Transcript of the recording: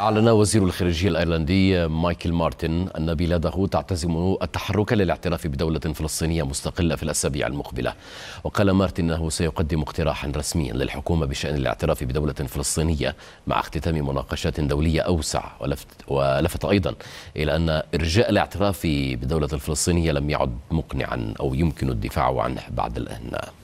أعلن وزير الخارجية الأيرلندي مايكل مارتن أن بلاده تعتزم التحرك للاعتراف بدولة فلسطينية مستقلة في الأسابيع المقبلة وقال مارتن أنه سيقدم اقتراحا رسميا للحكومة بشأن الاعتراف بدولة فلسطينية مع اختتام مناقشات دولية أوسع ولفت, ولفت أيضا إلى أن إرجاء الاعتراف بدولة الفلسطينية لم يعد مقنعا أو يمكن الدفاع عنه بعد الآن